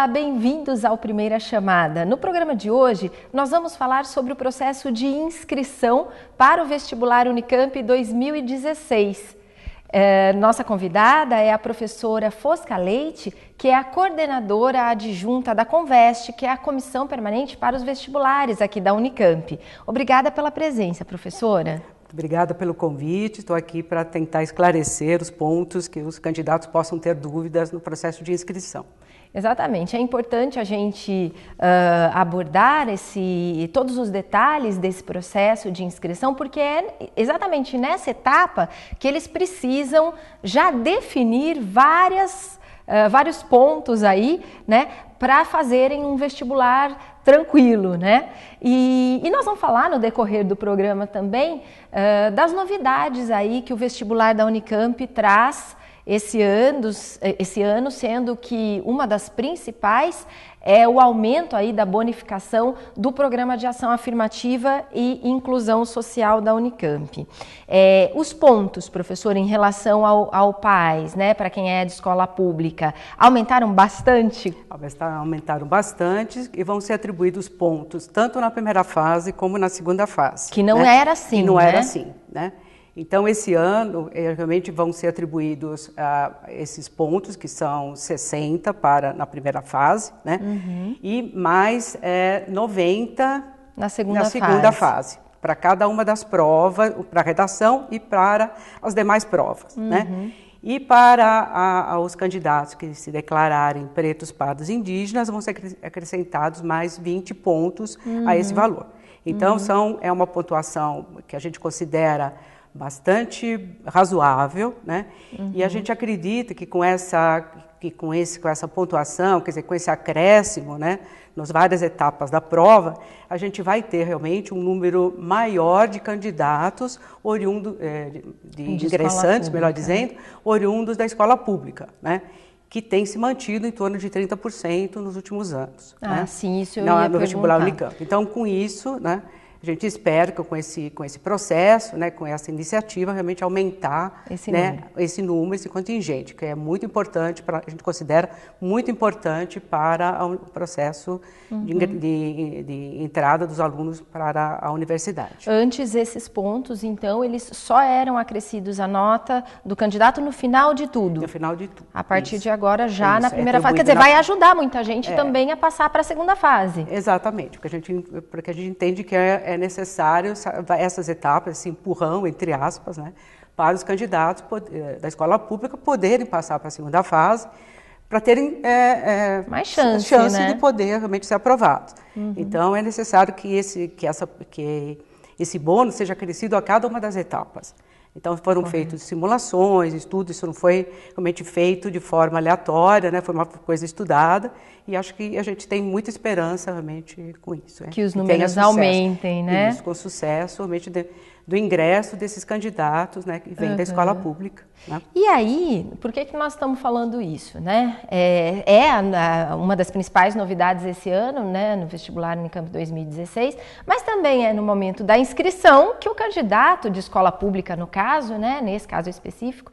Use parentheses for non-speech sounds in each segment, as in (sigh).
Olá, bem-vindos ao Primeira Chamada. No programa de hoje, nós vamos falar sobre o processo de inscrição para o vestibular Unicamp 2016. É, nossa convidada é a professora Fosca Leite, que é a coordenadora adjunta da Conveste, que é a comissão permanente para os vestibulares aqui da Unicamp. Obrigada pela presença, professora. Obrigada pelo convite. Estou aqui para tentar esclarecer os pontos que os candidatos possam ter dúvidas no processo de inscrição. Exatamente. É importante a gente uh, abordar esse, todos os detalhes desse processo de inscrição, porque é exatamente nessa etapa que eles precisam já definir várias, uh, vários pontos aí, né, para fazerem um vestibular tranquilo, né? E, e, nós vamos falar no decorrer do programa também uh, das novidades aí que o vestibular da Unicamp traz esse ano, esse ano sendo que uma das principais é o aumento aí da bonificação do Programa de Ação Afirmativa e Inclusão Social da Unicamp. É, os pontos, professor, em relação ao, ao PAIS, né, para quem é de escola pública, aumentaram bastante? Aumentaram bastante e vão ser atribuídos pontos, tanto na primeira fase como na segunda fase. Que não né? era assim, Que não né? era assim, né? Então, esse ano, eh, realmente vão ser atribuídos ah, esses pontos, que são 60 para, na primeira fase, né? Uhum. e mais é, eh, 90 na segunda na fase. Segunda fase para cada uma das provas, para a redação e para as demais provas. Né? Uhum. Né? E para a, a, os candidatos que se declararem pretos, pardos e indígenas, vão ser acrescentados mais 20 pontos uhum. a esse uhum. valor. Então, uhum. são, é uma pontuação que a gente considera bastante razoável, né? Uhum. E a uhum. gente acredita que com essa que com esse com essa pontuação, quer dizer, com esse acréscimo, né, nas várias etapas da prova, a gente vai ter realmente um número maior de candidatos oriundo é, de, de, de, ingressantes, melhor dizendo, oriundos da escola pública, né? que tem se mantido em torno de 30% nos últimos anos. Ah, né? sim, isso eu Não, ia no perguntar. vestibular Unicamp. Então, com isso, né, a gente espera que com esse, com esse processo, né, com essa iniciativa, realmente aumentar esse, né, número. esse número, esse contingente, que é muito importante, pra, a gente considera muito importante para o processo uhum. de, de, de, entrada dos alunos para a universidade. Antes, esses pontos, então, eles só eram acrescidos à nota do candidato no final de tudo? No final de tudo. A partir Isso. de agora, já Isso. na é, primeira é fase. Quer dizer, na... vai ajudar muita gente é. também a passar para a segunda fase. Exatamente, porque a gente, porque a gente entende que é é necessário essas etapas, esse empurrão, entre aspas, né, para os candidatos eh, da escola pública poderem passar para a segunda fase, para terem é, é, mais chance, chance né? de poder realmente ser aprovados. Uhum. Então é necessário que esse, que, essa, que esse bônus seja crescido a cada uma das etapas. Então foram Correto. feitas simulações, estudos, isso não foi realmente feito de forma aleatória, né? foi uma coisa estudada e acho que a gente tem muita esperança realmente com isso. Né? Que os números aumentem, né? Isso, com sucesso, realmente do ingresso desses candidatos né, que vêm uhum. da escola pública. Né? E aí, por que, que nós estamos falando isso? Né? É, é a, a, uma das principais novidades esse ano, né, no vestibular Unicamp 2016, mas também é no momento da inscrição que o candidato de escola pública, no caso, né, nesse caso específico,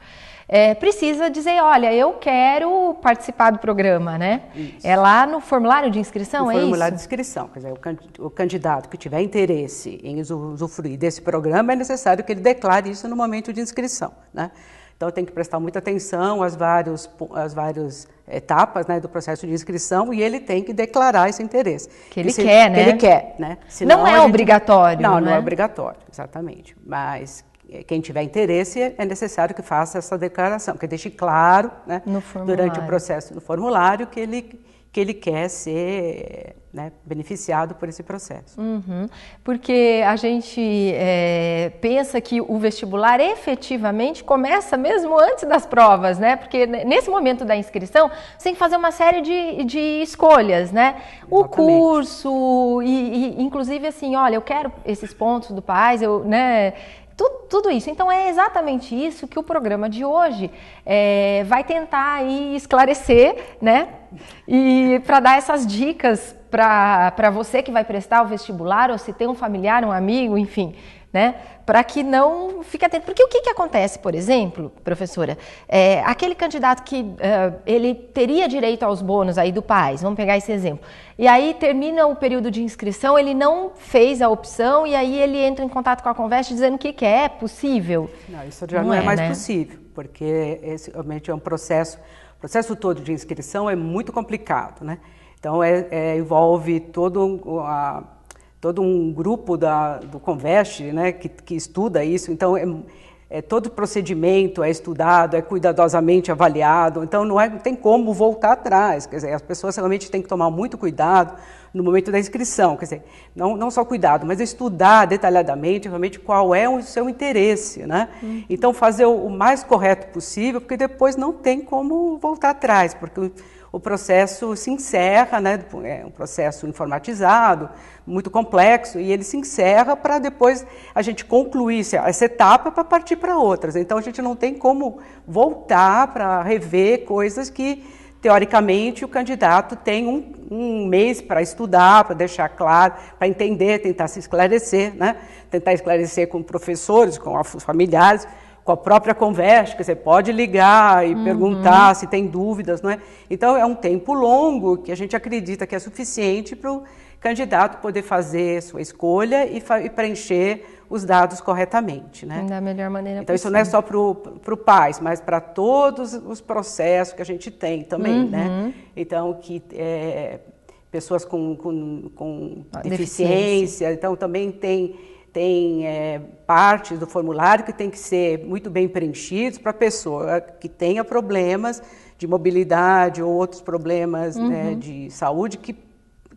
é, precisa dizer, olha, eu quero participar do programa, né? Isso. É lá no formulário de inscrição, no é formulário isso? de inscrição, quer dizer, o candidato que tiver interesse em usufruir desse programa, é necessário que ele declare isso no momento de inscrição, né? Então tem que prestar muita atenção às várias, às várias etapas né, do processo de inscrição e ele tem que declarar esse interesse. Que ele se, é né? quer, né? Que ele quer, né? Senão, não é gente... obrigatório. Não, né? não é né? obrigatório, exatamente. Mas eh, quem tiver interesse, é necessário que faça essa declaração, que deixe claro né, durante o processo no formulário que ele, que ele quer ser né, beneficiado por esse processo. Uhum. Porque a gente é, pensa que o vestibular efetivamente começa mesmo antes das provas, né? Porque nesse momento da inscrição você tem que fazer uma série de, de escolhas, né? Exatamente. O curso, e, e, inclusive assim, olha, eu quero esses pontos do PAIS, eu, né? Tudo, tudo, isso. Então é exatamente isso que o programa de hoje é, vai tentar aí esclarecer, né? E para dar essas dicas para você que vai prestar o vestibular ou se tem um familiar, um amigo, enfim, né? para que não fique atento. Porque o que, que acontece, por exemplo, professora, é, aquele candidato que uh, ele teria direito aos bônus aí do PAIS, vamos pegar esse exemplo, e aí termina o período de inscrição, ele não fez a opção e aí ele entra em contato com a Conveste dizendo que, quer é possível. Não, isso já não, não é, é, mais né? possível, porque esse realmente é um processo, o processo todo de inscrição é muito complicado, né? Então, é, é, envolve todo a todo um grupo da, do Convest né, que, que estuda isso. Então, é, é, todo procedimento é estudado, é cuidadosamente avaliado, então não, é, não tem como voltar atrás. Quer dizer, as pessoas realmente têm que tomar muito cuidado no momento da inscrição. Quer dizer, não, não só cuidado, mas estudar detalhadamente realmente qual é o seu interesse. Né? Uhum. Então, fazer o, o mais correto possível, porque depois não tem como voltar atrás, porque o processo se encerra, né? é um processo informatizado, muito complexo, e ele se encerra para depois a gente concluir essa etapa para partir para outras. Então a gente não tem como voltar para rever coisas que, teoricamente, o candidato tem um, um mês para estudar, para deixar claro, para entender, tentar se esclarecer, né? tentar esclarecer com professores, com familiares com a própria conversa, que você pode ligar e uhum. perguntar se tem dúvidas, não é? Então é um tempo longo que a gente acredita que é suficiente para o candidato poder fazer sua escolha e, e, preencher os dados corretamente, né? Da melhor maneira então, possível. Então isso não é só para o PAIS, mas para todos os processos que a gente tem também, né? uhum. né? Então que é, pessoas com, com, com ah, deficiência, deficiência, então também tem tem é, partes do formulário que tem que ser muito bem preenchidos para a pessoa que tenha problemas de mobilidade ou outros problemas né, uhum. né, de saúde que,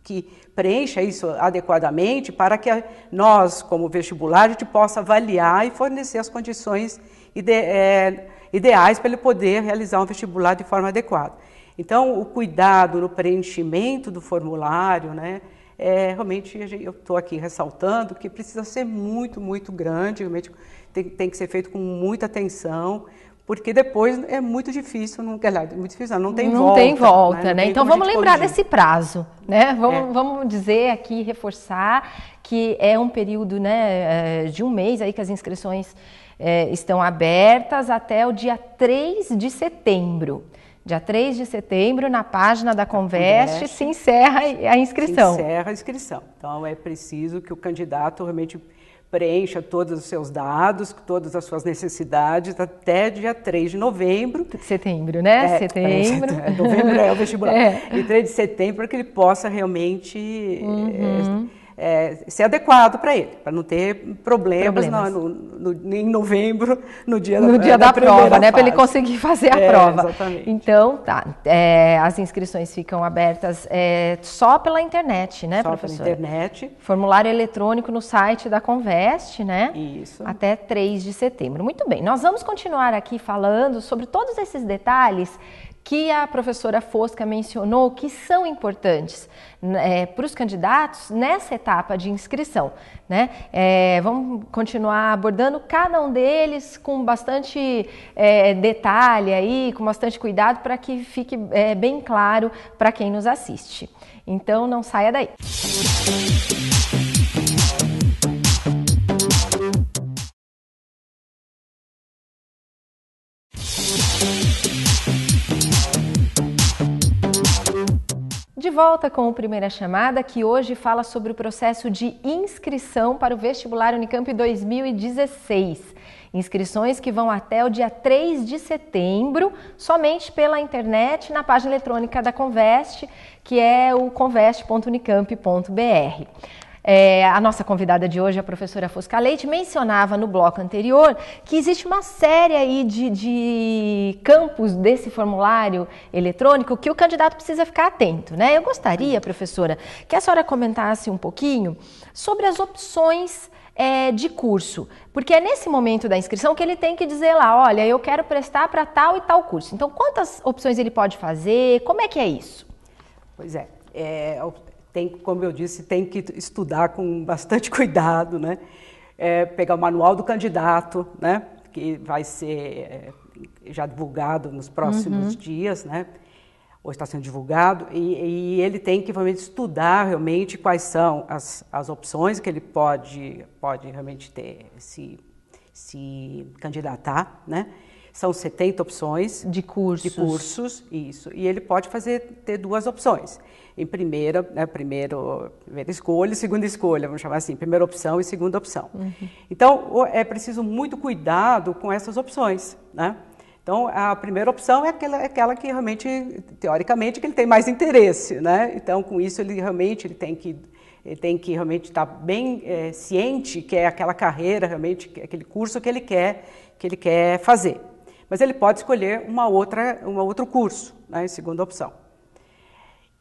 que preencha isso adequadamente para que a, nós, como vestibular, a gente possa avaliar e fornecer as condições ide, é, ideais para ele poder realizar um vestibular de forma adequada. Então, o cuidado no preenchimento do formulário, né? é, realmente eu estou aqui ressaltando que precisa ser muito, muito grande, realmente tem, tem que ser feito com muita atenção, porque depois é muito difícil, não, é muito difícil, não, não tem não volta. Tem né? volta né? né? Tem então vamos lembrar corrigir. desse prazo, né? Vamos, é. vamos dizer aqui, reforçar que é um período né, eh, de um mês aí que as inscrições é, estão abertas até o dia 3 de setembro. Dia 3 de setembro, na página da Conveste, Conveste se encerra a inscrição. Se encerra a inscrição. Então é preciso que o candidato realmente preencha todos os seus dados, todas as suas necessidades até dia 3 de novembro. Setembro, né? É, setembro. É, (laughs) novembro é o vestibular. (laughs) É. E 3 de setembro para que ele possa realmente uhum. É, é, ser adequado para ele, para não ter problemas, problemas. No, no, no, em novembro, no dia, no da, dia da, da prova, né? Para ele conseguir (laughs) fazer a é, prova. Exatamente. Então, tá. É, as inscrições ficam abertas é, só pela internet, né, só Pela internet. Formulário eletrônico no site da Conveste, né? Isso. Até 3 de setembro. Muito bem, nós vamos continuar aqui falando sobre todos esses detalhes que a professora Fosca mencionou que são importantes é, para os candidatos nessa etapa de inscrição. Né? É, vamos continuar abordando cada um deles com bastante é, detalhe aí, com bastante cuidado para que fique é, bem claro para quem nos assiste. Então não saia daí. Música de volta com o Primeira Chamada, que hoje fala sobre o processo de inscrição para o vestibular Unicamp 2016. Inscrições que vão até o dia 3 de setembro, somente pela internet, na página eletrônica da Conveste, que é o conveste.unicamp.br. É, a nossa convidada de hoje, a professora Fosca Leite, mencionava no bloco anterior que existe uma série aí de, de campos desse formulário eletrônico que o candidato precisa ficar atento, né? Eu gostaria, professora, que a senhora comentasse um pouquinho sobre as opções é, de curso, porque é nesse momento da inscrição que ele tem que dizer lá, olha, eu quero prestar para tal e tal curso. Então, quantas opções ele pode fazer? Como é que é isso? Pois é, é tem, como eu disse, tem que estudar com bastante (laughs) cuidado, né? É, pegar o manual do candidato, né? Que vai ser é, já divulgado nos próximos uhum. dias, né? Ou está sendo divulgado e, e ele tem que realmente estudar realmente quais são as, as opções que ele pode pode realmente ter se se candidatar, né? São 70 opções. De cursos. De cursos, isso. E ele pode fazer, ter duas opções. Em primeira, né, primeiro, primeira escolha e segunda escolha, vamos chamar assim, primeira opção e segunda opção. Uhum. Então, é preciso muito cuidado com essas opções, né? Então, a primeira opção é aquela, é aquela que realmente, teoricamente, que ele tem mais interesse, né? Então, com isso, ele realmente ele tem que ele tem que realmente estar tá bem é, ciente que é aquela carreira, realmente, é aquele curso que ele quer, que ele quer fazer mas ele pode escolher uma outra, um outro curso, né, em segunda opção.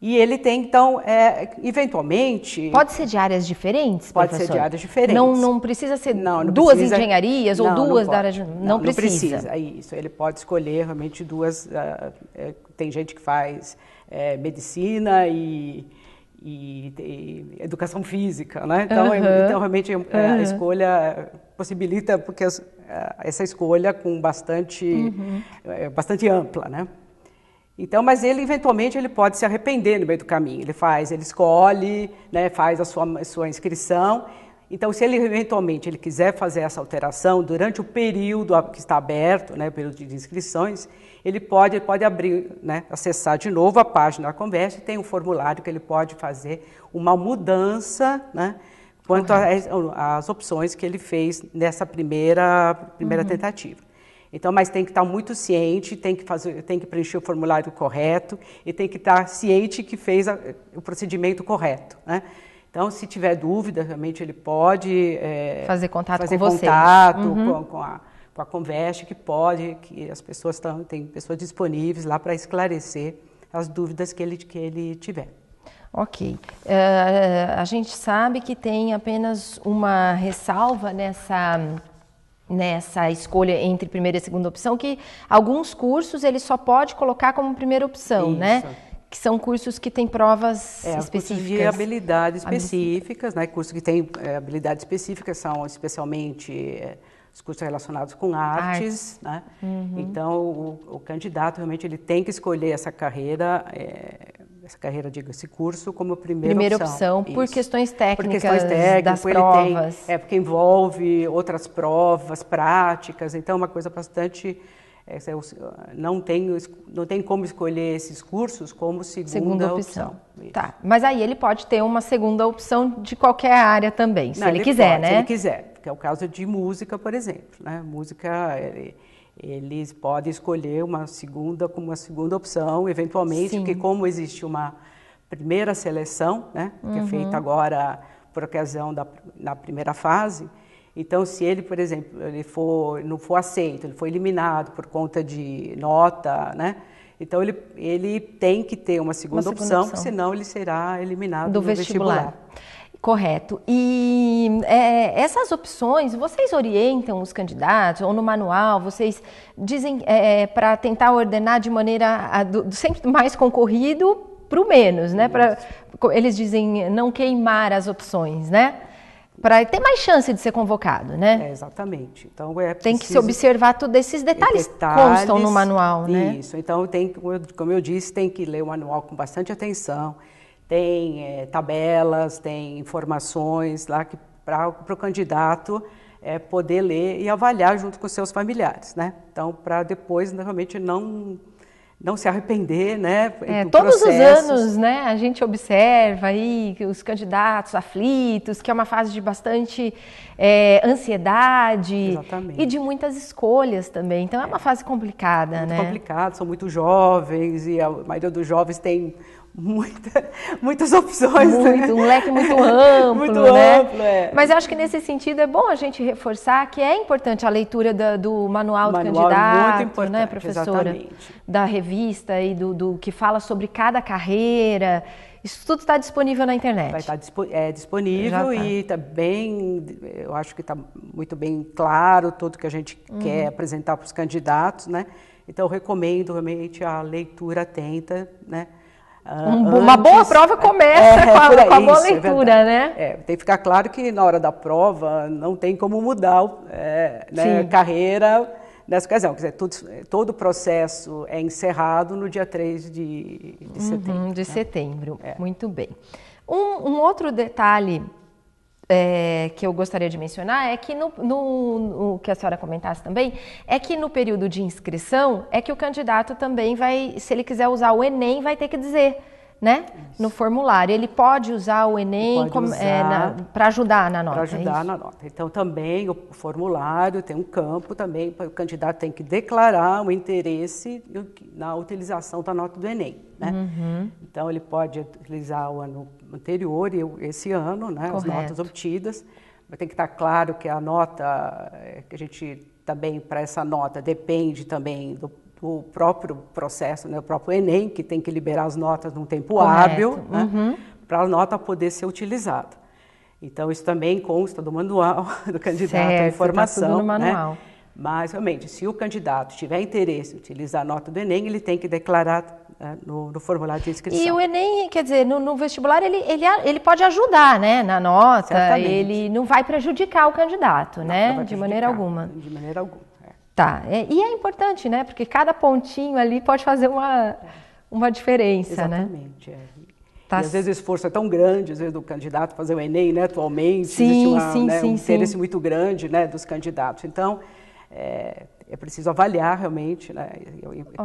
E ele tem, então, é, eventualmente. Pode ser de áreas diferentes? Pode professor? ser de áreas diferentes. Não, não precisa ser não, não duas precisa, engenharias ou não, duas da área de. Não, não precisa. precisa. É isso, ele pode escolher realmente duas. Uh, é, tem gente que faz é, medicina e e, e educação física, né? Então, uhum. é, então realmente uhum. a escolha possibilita porque essa escolha com bastante uhum. É, bastante ampla, né? Então, mas ele eventualmente ele pode se arrepender no meio do caminho. Ele faz, ele escolhe, né, faz a sua, a sua inscrição então, se ele eventualmente ele quiser fazer essa alteração durante o período que está aberto, né, período de inscrições, ele pode, ele pode abrir, né, acessar de novo a página da e tem um formulário que ele pode fazer uma mudança, né, quanto às opções que ele fez nessa primeira, primeira uhum. tentativa. Então, mas tem que estar muito ciente, tem que, fazer, tem que preencher o formulário correto e tem que estar ciente que fez a, o procedimento correto. Né? Então, se tiver dúvida, realmente ele pode é, fazer contato fazer com contato uhum. com, com, a com a Conveste, que pode, que as pessoas estão tem pessoas disponíveis lá para esclarecer as dúvidas que ele que ele tiver. Ok. Uh, a gente sabe que tem apenas uma ressalva nessa nessa escolha entre primeira e segunda opção, que alguns cursos ele só pode colocar como primeira opção, né? Isso. né? que são cursos que têm provas é, específicas. de habilidades assim, específicas, né? Cursos que têm é, habilidades específicas são especialmente é, os cursos relacionados com artes, né? Uhum. Então, o, o, candidato realmente ele tem que escolher essa carreira, é, essa carreira, digo, esse curso como primeira, primeira opção. opção por questões técnicas, por questões técnicas das por provas. Tem, é, porque envolve outras provas, práticas, então é uma coisa bastante é o, não, tem não tem como escolher esses cursos como segunda, segunda opção. opção. Tá, mas aí ele pode ter uma segunda opção de qualquer área também, se não, ele, ele, quiser, pode, né? Se ele quiser, que é o caso de música, por exemplo. Né? Música, ele, eles podem escolher uma segunda como uma segunda opção, eventualmente, Sim. porque como existe uma primeira seleção, né, que é uhum. é feita agora por ocasião da na primeira fase, então, se ele, por exemplo, ele for, não for aceito, ele foi eliminado por conta de nota, né? Então ele, ele tem que ter uma segunda, uma segunda opção, opção, senão ele será eliminado do vestibular. vestibular. Correto. E é, essas opções, vocês orientam os candidatos ou no manual, vocês dizem é, para tentar ordenar de maneira a, do, sempre mais concorrido para o menos, né? Pra, eles dizem não queimar as opções, né? para ter mais chance de ser convocado, né? É, exatamente. Então é tem que se observar todos esses detalhes, detalhes constam no manual, isso. né? Isso. Então tem, como eu disse, tem que ler o manual com bastante atenção. Tem é, tabelas, tem informações lá que para o candidato é, poder ler e avaliar junto com seus familiares, né? Então para depois realmente não não se arrepender, né? É, todos os anos, né, a gente observa aí os candidatos aflitos, que é uma fase de bastante é, ansiedade Exatamente. e de muitas escolhas também. Então é, é uma fase complicada, muito né? Complicado, são muito jovens e a maioria dos jovens tem muita, muitas opções. Muito, né? um leque muito (laughs) amplo. muito né? amplo, é. Mas eu acho que nesse sentido é bom a gente reforçar que é importante a leitura da, do manual, manual do é candidato, muito né, importante, né, professora? Exatamente. Da revista e do, do que fala sobre cada carreira. Isso tudo está disponível na internet. Vai estar tá dispo é, disponível tá. e está bem, eu acho que está muito bem claro tudo que a gente uhum. quer apresentar para os candidatos, né? Então, eu recomendo realmente a leitura atenta, né? Um, ah, uma boa prova começa é, com, a, aí, com, a, boa é leitura, é né? É, tem que ficar claro que na hora da prova não tem como mudar é, né, carreira nessa ocasião. Quer dizer, tudo, todo o processo é encerrado no dia 3 de, de uhum, setembro. de né? setembro, é. muito bem. Um, um outro detalhe é, que eu gostaria de mencionar é que no, no, no, que a senhora comentasse também é que no período de inscrição é que o candidato também vai, se ele quiser usar o Enem, vai ter que dizer né? Isso. No formulário. Ele pode usar o Enem é, para ajudar na nota. Para é ajudar é na nota. Então, também o formulário tem um campo também, o candidato tem que declarar o interesse na utilização da nota do Enem. Né? Uhum. Então, ele pode utilizar o ano anterior e esse ano, né? as notas obtidas. Mas tem que estar claro que a nota é, que a gente também para essa nota depende também do, o próprio processo, né, o próprio Enem, que tem que liberar as notas num tempo Correto. hábil, né, uhum. para a nota poder ser utilizada. Então, isso também consta do manual (laughs) do candidato certo, à tá informação. Tá né. no manual. Né? Mas, realmente, se o candidato tiver interesse em utilizar a nota do Enem, ele tem que declarar né, no, no, formulário de inscrição. E o Enem, quer dizer, no, no vestibular, ele, ele, ele pode ajudar né, na nota, Certamente. ele não vai prejudicar o candidato, não, né? Não de maneira alguma. De maneira alguma. Tá, é, e é importante, né? Porque cada pontinho ali pode fazer uma, uma diferença, Exatamente, né? Exatamente, é. Tá. às vezes o esforço é tão grande, às vezes do candidato fazer o Enem, né, atualmente, sim, uma, sim, né, sim, um interesse muito grande, né, dos candidatos. Então, é, é preciso avaliar realmente né,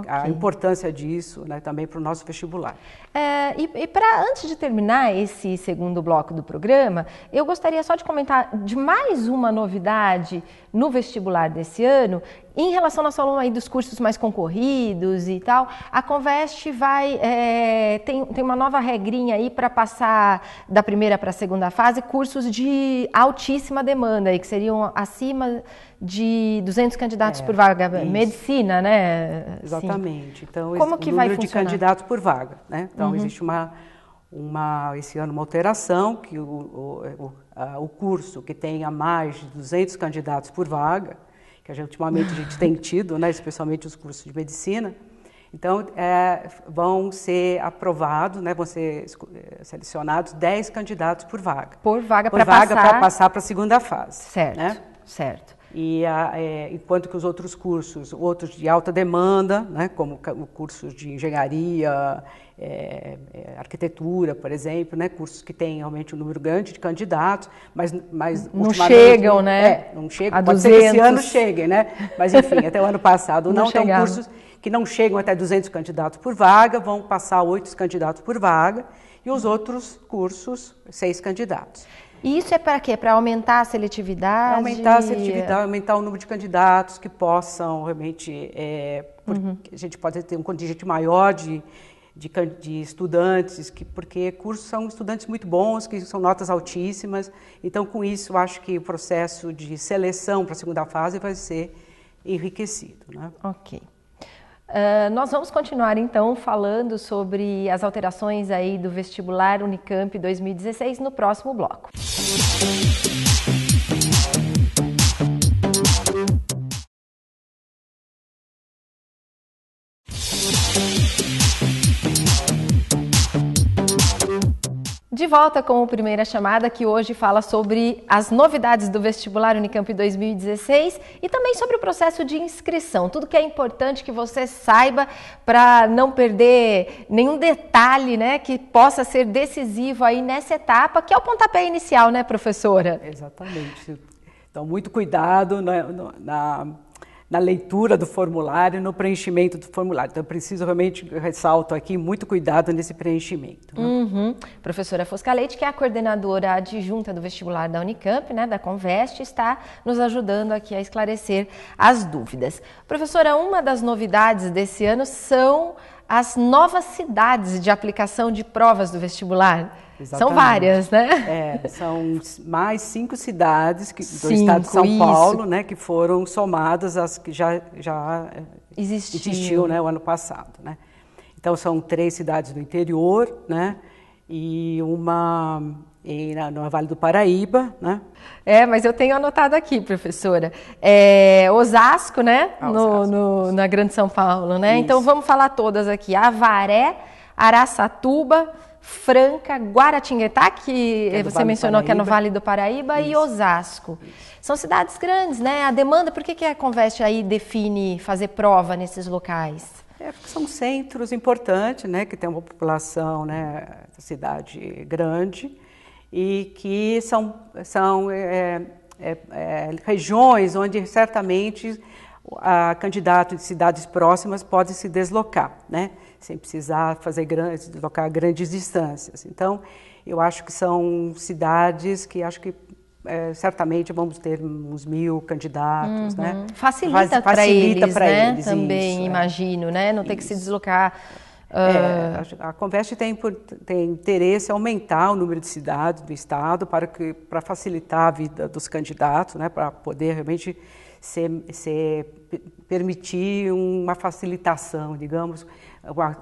a importância disso né, também para o nosso vestibular. É, e, e para antes de terminar esse segundo bloco do programa, eu gostaria só de comentar de mais uma novidade no vestibular desse ano, em relação ao nosso aluno aí dos cursos mais concorridos e tal, a Convest vai é, tem, tem uma nova regrinha aí para passar da primeira para a segunda fase cursos de altíssima demanda aí, que seriam acima de 200 candidatos é, por vaga, isso. medicina, né? Exatamente. Então, Como que o número vai funcionar? de candidatos por vaga, né? Então uhum. existe uma uma, esse ano uma alteração, que o, o, a, o curso que tenha mais de 200 candidatos por vaga, que a gente, ultimamente a gente tem (laughs) tido, né, especialmente os cursos de medicina, então é, vão ser aprovados, né, vão ser é, selecionados 10 candidatos por vaga. Por vaga para passar. Por vaga para passar para a segunda fase. Certo, né? certo e a, é, enquanto que os outros cursos, outros de alta demanda, né, como o curso de engenharia, é, é, arquitetura, por exemplo, né, cursos que têm realmente um número grande de candidatos, mas, mas não chegam, né? É, não chegam. A Pode 200. ser que esse ano cheguem, né? Mas enfim, até o ano passado (laughs) não, não então, cursos que não chegam até 200 candidatos por vaga, vão passar 8 candidatos por vaga e os outros cursos, seis candidatos. E isso é para quê? Para aumentar a seletividade? É aumentar a seletividade, aumentar o número de candidatos que possam realmente. É, uhum. A gente pode ter um contingente maior de, de, de, estudantes, que, porque cursos são estudantes muito bons, que são notas altíssimas. Então, com isso, acho que o processo de seleção para a segunda fase vai ser enriquecido. Né? Ok. Ah, nós vamos continuar então falando sobre as alterações aí do vestibular Unicamp 2016 no próximo bloco. Música de volta com o Primeira Chamada, que hoje fala sobre as novidades do vestibular Unicamp 2016 e também sobre o processo de inscrição. Tudo que é importante que você saiba para não perder nenhum detalhe né, que possa ser decisivo aí nessa etapa, que é o pontapé inicial, né, professora? Exatamente. Então, muito cuidado né, na, na na leitura do formulário, no preenchimento do formulário. Então, eu preciso realmente, eu ressalto aqui, muito cuidado nesse preenchimento. Né? Uhum. Professora Fosca Leite, que é a coordenadora adjunta do vestibular da Unicamp, né, da Conveste, está nos ajudando aqui a esclarecer as dúvidas. Professora, uma das novidades desse ano são as novas cidades de aplicação de provas do vestibular. Exatamente. São várias, né? É, são mais cinco cidades que, cinco, do estado de São isso. Paulo, né, que foram somadas às que já, já eh, existiu, existiu né, o ano passado, né? Então são três cidades do interior, né? E uma e na, no Vale do Paraíba, né? É, mas eu tenho anotado aqui, professora. É, Osasco, né? Ah, Osasco. No, na Grande São Paulo, né? Então, Isso. Então vamos falar todas aqui. Avaré, Araçatuba, Franca, Guaratinguetá, que é você vale mencionou que é no Vale do Paraíba, Isso. e Osasco. Isso. São cidades grandes, né? A demanda, por que, que a Conveste aí define fazer prova nesses locais? É, porque são centros importantes, né? Que tem uma população, né? Cidade grande e que são, são é, é, é, é, regiões onde certamente a candidato de cidades próximas pode se deslocar, né? sem precisar fazer grandes, deslocar grandes distâncias. Então, eu acho que são cidades que acho que é, certamente vamos ter uns mil candidatos, uhum. né? Facilita, Faz, facilita para eles, né? Eles, Também isso, é. imagino, né? Não isso. ter que se deslocar é, ah, a Convest tem, por, tem interesse em aumentar o número de cidades do Estado para, que, para facilitar a vida dos candidatos, né, para poder realmente ser, ser, permitir uma facilitação, digamos,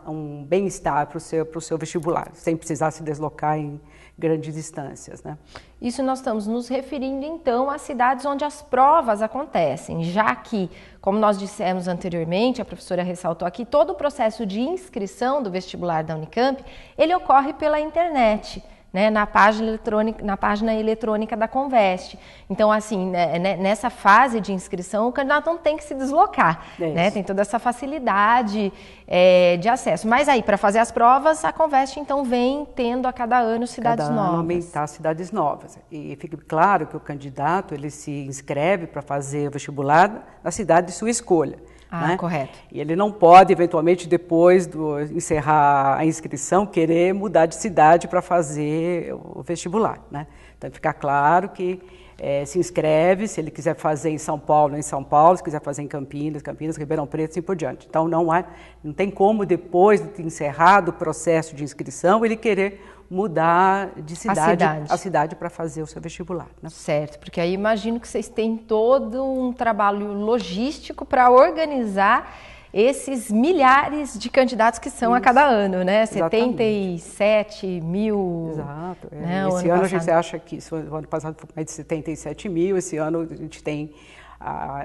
um bem-estar para o seu, para o seu vestibular, sem precisar se deslocar em grandes distâncias. Né? Isso nós estamos nos referindo então às cidades onde as provas acontecem, já que, como nós dissemos anteriormente, a professora ressaltou aqui, todo o processo de inscrição do vestibular da Unicamp, ele ocorre pela internet né, na, página eletrônica, na página eletrônica da Conveste. Então, assim, né, né nessa fase de inscrição, o candidato não tem que se deslocar, é né, tem toda essa facilidade é, de acesso. Mas aí, para fazer as provas, a Conveste, então, vem tendo a cada ano cidades cada novas. Ano aumentar cidades novas. E fica claro que o candidato, ele se inscreve para fazer o vestibular na cidade de sua escolha. Ah, né? correto. E ele não pode, eventualmente, depois do encerrar a inscrição, querer mudar de cidade para fazer o vestibular. Né? Então, ficar claro que é, se inscreve, se ele quiser fazer em São Paulo, em São Paulo, se quiser fazer em Campinas, Campinas, Ribeirão Preto, assim por diante. Então, não, há, não tem como, depois de encerrado o processo de inscrição, ele querer mudar de cidade, a cidade, cidade para fazer o seu vestibular. Né? Certo, porque aí imagino que vocês têm todo um trabalho logístico para organizar esses milhares de candidatos que são Isso. a cada ano, né? Exatamente. 77 mil. Exato. É. Né, esse ano, ano a gente acha que o ano passado foi mais de 77 mil, esse ano a gente tem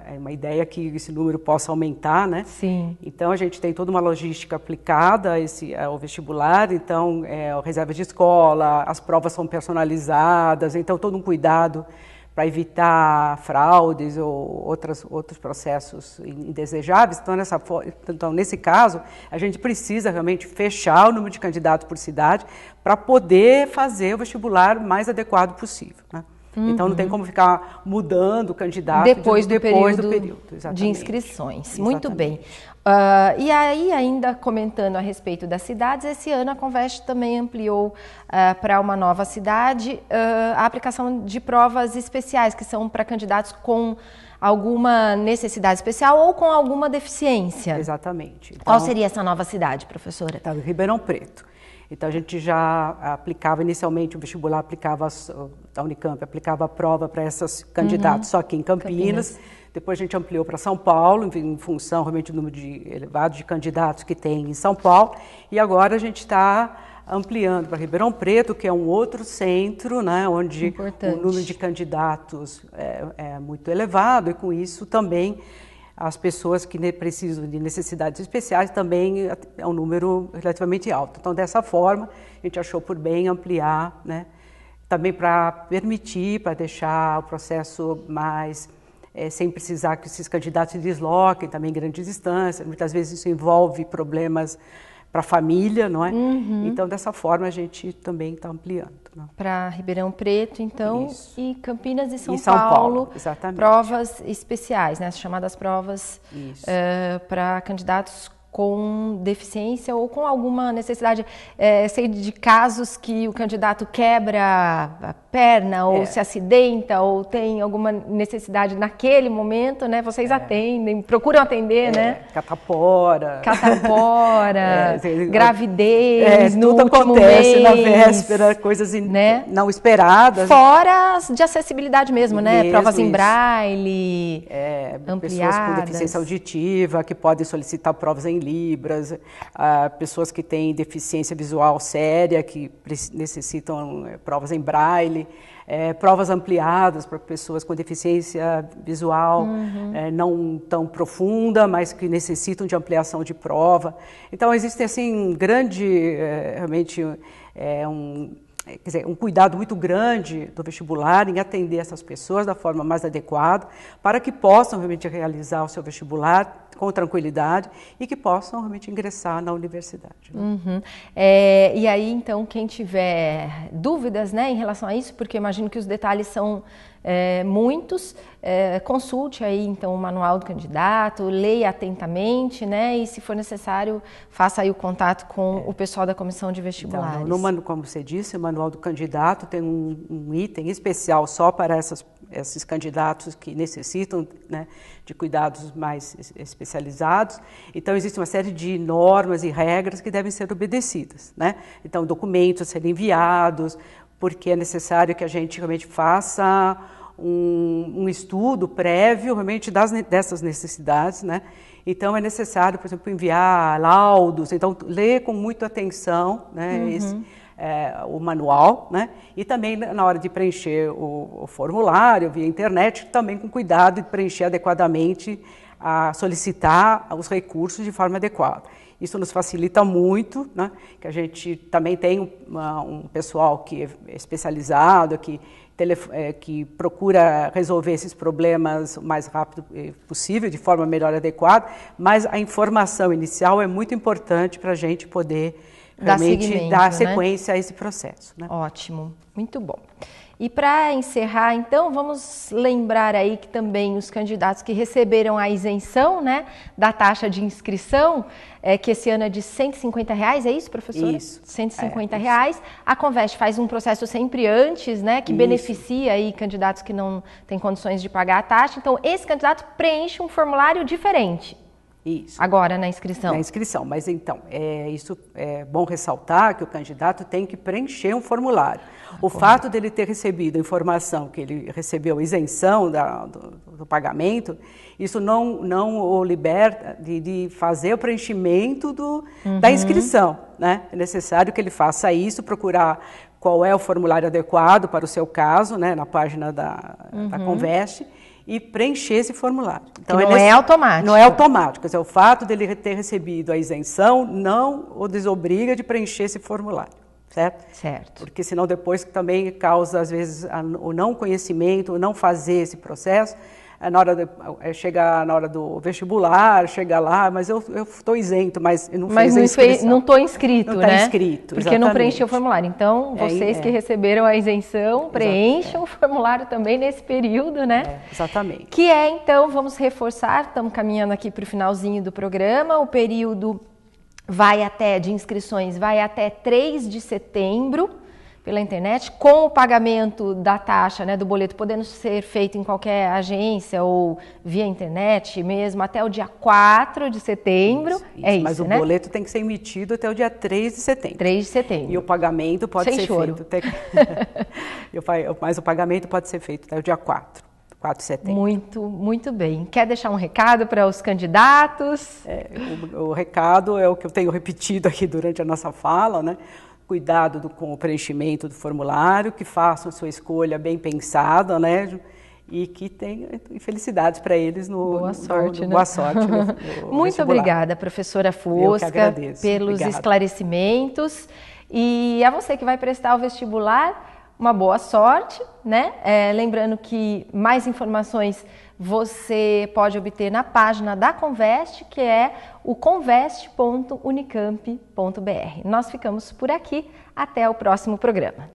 é uma ideia que esse número possa aumentar, né? Sim. Então a gente tem toda uma logística aplicada a esse, ao vestibular, então é, a reserva de escola, as provas são personalizadas, então todo um cuidado para evitar fraudes ou outros outros processos indesejáveis. Então, nessa, então, nesse caso, a gente precisa realmente fechar o número de candidatos por cidade para poder fazer o vestibular mais adequado possível. Né? Uhum. Então não tem uhum. como ficar mudando o candidato depois, de, do, depois período do período exatamente. de inscrições. Exatamente. Muito bem. Uh, e aí, ainda comentando a respeito das cidades, esse ano a Conveste também ampliou uh, ah, para uma nova cidade uh, a aplicação de provas especiais, que são para candidatos com alguma necessidade especial ou com alguma deficiência. Exatamente. Então, Qual seria essa nova cidade, professora? Tá, Ribeirão Preto. Então a gente já aplicava, inicialmente o vestibular aplicava, a Unicamp aplicava a prova para esses candidatos uhum. só aqui em Campinas. Campinas. Depois a gente ampliou para São Paulo, em função realmente do número de, elevado de candidatos que tem em São Paulo. E agora a gente está ampliando para Ribeirão Preto, que é um outro centro, né, onde Importante. o número de candidatos é, é muito elevado e com isso também as pessoas que precisam de necessidades especiais também é um número relativamente alto. Então, dessa forma, a gente achou por bem ampliar, né? também para permitir, para deixar o processo mais, é, sem precisar que esses candidatos se desloquem também grandes distâncias. Muitas vezes isso envolve problemas para a família, não é? Uhum. Então, dessa forma, a gente também está ampliando. Né? Para Ribeirão Preto, então, Isso. e Campinas e São, e São Paulo, Paulo provas especiais, né? As chamadas provas uh, eh, para candidatos com deficiência ou com alguma necessidade. É, sei de casos que o candidato quebra a perna, ou é. se acidenta, ou tem alguma necessidade naquele momento, né? Vocês é. atendem, procuram atender, é. né? Catapora. Catapora, (laughs) é, gravidez, é, tudo acontece mês, na véspera, coisas in, né? não esperadas. Fora de acessibilidade mesmo, né? Mesmo Provas isso. em braille, é, ampliadas. pessoas com deficiência auditiva que podem solicitar provas em libras, ah, pessoas que têm deficiência visual séria que necessitam eh, provas em braille é, provas ampliadas para pessoas com deficiência visual uhum. é, não tão profunda, mas que necessitam de ampliação de prova. Então existe assim grande, eh, realmente um quer dizer, um cuidado muito grande do vestibular em atender essas pessoas da forma mais adequada para que possam realmente realizar o seu vestibular com tranquilidade e que possam realmente ingressar na universidade. Né? Uhum. É, e aí, então, quem tiver dúvidas né, em relação a isso, porque imagino que os detalhes são é, muitos, é, consulte aí, então, o manual do candidato, leia atentamente, né, e se for necessário, faça aí o contato com o pessoal da comissão de então, vestibulares. Então, no, como você disse, o manual do candidato tem um, um item especial só para essas pessoas esses candidatos que necessitam né, de cuidados mais especializados. Então, existe uma série de normas e regras que devem ser obedecidas. Né? Então, documentos a serem enviados, porque é necessário que a gente realmente faça um, um estudo prévio realmente das, dessas necessidades. Né? Então, é necessário, por exemplo, enviar laudos. Então, ler com muita atenção né, uhum. esse, é, o manual, né? E também na hora de preencher o, o formulário via internet, também com cuidado de preencher adequadamente, a solicitar os recursos de forma adequada. Isso nos facilita muito, né? que a gente também tem uma, um pessoal que é especializado, que, é, que procura resolver esses problemas o mais rápido é, possível, de forma melhor adequada, mas a informação inicial é muito importante para a gente poder é, realmente dar, né? sequência né? a esse processo. Né? Ótimo, muito bom. E para encerrar, então, vamos lembrar aí que também os candidatos que receberam a isenção né, da taxa de inscrição, é, que esse ano é de 150 reais, é isso, professora? Isso. 150 é, reais. A Convest faz um processo sempre antes, né, que isso. beneficia aí candidatos que não têm condições de pagar a taxa. Então, esse candidato preenche um formulário diferente. Isso. Agora, na inscrição. Na inscrição, mas então, é, isso é bom ressaltar que o candidato tem que preencher um formulário. Tá o Correto. fato dele ter recebido a informação que ele recebeu isenção da, do, do, pagamento, isso não, não o liberta de, de fazer o preenchimento do, uhum. da inscrição. Né? É necessário que ele faça isso, procurar qual é o formulário adequado para o seu caso, né, na página da, uhum. da Conveste e preencher esse formulário. Então, não é, nesse, é, automático. Não é automático. Quer dizer, o fato dele ter recebido a isenção não o desobriga de preencher esse formulário. Certo? Certo. Porque senão depois também causa, às vezes, a, o não conhecimento, o não fazer esse processo. É na hora de, é, chega na hora do vestibular, chega lá, mas eu estou isento, mas eu não mas fiz Mas não estou inscrito, não tá né? inscrito, Porque exatamente. não preencheu o formulário. Então, é, vocês é, que receberam a isenção, preencham o formulário também nesse período, né? exatamente. Que é, então, vamos reforçar, estamos caminhando aqui para o finalzinho do programa, o período vai até de inscrições vai até 3 de setembro pela internet, com o pagamento da taxa, né, do boleto, podendo ser feito em qualquer agência ou via internet mesmo, até o dia 4 de setembro. Isso, isso. É isso, Mas o né? boleto tem que ser emitido até o dia 3 de setembro. 3 de setembro. E o pagamento pode Sem ser choro. feito. Até... (laughs) Mas o pagamento pode ser feito até o dia 4. 4 de setembro. Muito, muito bem. Quer deixar um recado para os candidatos? É, o, o recado é o que eu tenho repetido aqui durante a nossa fala, né? cuidado do, com o preenchimento do formulário, que façam sua escolha bem pensada, né? E que tenham felicidades para eles no boa sorte, no, no, né? boa sorte. (laughs) Muito obrigada, professora Fosca, pelos Obrigado. esclarecimentos. E a você que vai prestar o vestibular, uma boa sorte, né? É, lembrando que mais informações você pode obter na página da Conveste, que é o conveste.unicamp.br. Nós ficamos por aqui, até o próximo programa.